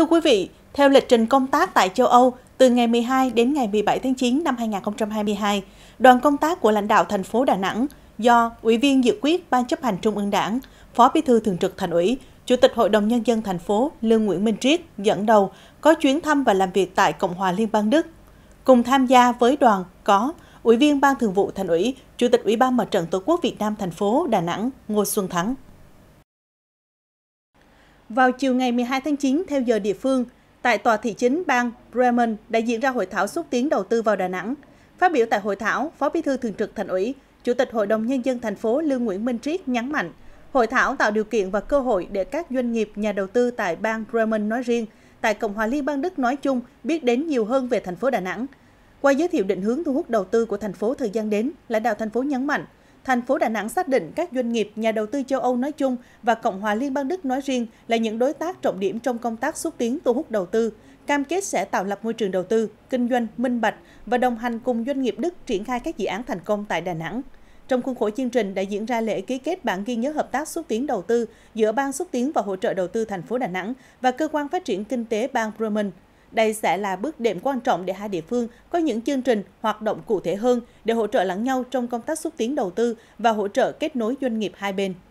Thưa quý vị, theo lịch trình công tác tại châu Âu, từ ngày 12 đến ngày 17 tháng 9 năm 2022, đoàn công tác của lãnh đạo thành phố Đà Nẵng do Ủy viên Dự quyết Ban chấp hành Trung ương Đảng, Phó Bí thư Thường trực Thành ủy, Chủ tịch Hội đồng Nhân dân thành phố Lương Nguyễn Minh Triết dẫn đầu có chuyến thăm và làm việc tại Cộng hòa Liên bang Đức. Cùng tham gia với đoàn có Ủy viên Ban Thường vụ Thành ủy, Chủ tịch Ủy ban Mặt trận Tổ quốc Việt Nam thành phố Đà Nẵng Ngô Xuân Thắng. Vào chiều ngày 12 tháng 9 theo giờ địa phương, tại tòa thị chính bang Bremen đã diễn ra hội thảo xúc tiến đầu tư vào Đà Nẵng. Phát biểu tại hội thảo, Phó Bí thư Thường trực Thành ủy, Chủ tịch Hội đồng Nhân dân thành phố Lương Nguyễn Minh Triết nhấn mạnh, hội thảo tạo điều kiện và cơ hội để các doanh nghiệp, nhà đầu tư tại bang Bremen nói riêng, tại Cộng hòa Liên bang Đức nói chung biết đến nhiều hơn về thành phố Đà Nẵng. Qua giới thiệu định hướng thu hút đầu tư của thành phố thời gian đến, lãnh đạo thành phố nhấn mạnh, thành phố Đà Nẵng xác định các doanh nghiệp, nhà đầu tư châu Âu nói chung và Cộng hòa Liên bang Đức nói riêng là những đối tác trọng điểm trong công tác xúc tiến thu hút đầu tư, cam kết sẽ tạo lập môi trường đầu tư, kinh doanh minh bạch và đồng hành cùng doanh nghiệp Đức triển khai các dự án thành công tại Đà Nẵng. Trong khuôn khổ chương trình đã diễn ra lễ ký kết bản ghi nhớ hợp tác xúc tiến đầu tư giữa Ban xúc tiến và hỗ trợ đầu tư thành phố Đà Nẵng và Cơ quan Phát triển Kinh tế Bang Bremen đây sẽ là bước đệm quan trọng để hai địa phương có những chương trình, hoạt động cụ thể hơn để hỗ trợ lẫn nhau trong công tác xúc tiến đầu tư và hỗ trợ kết nối doanh nghiệp hai bên.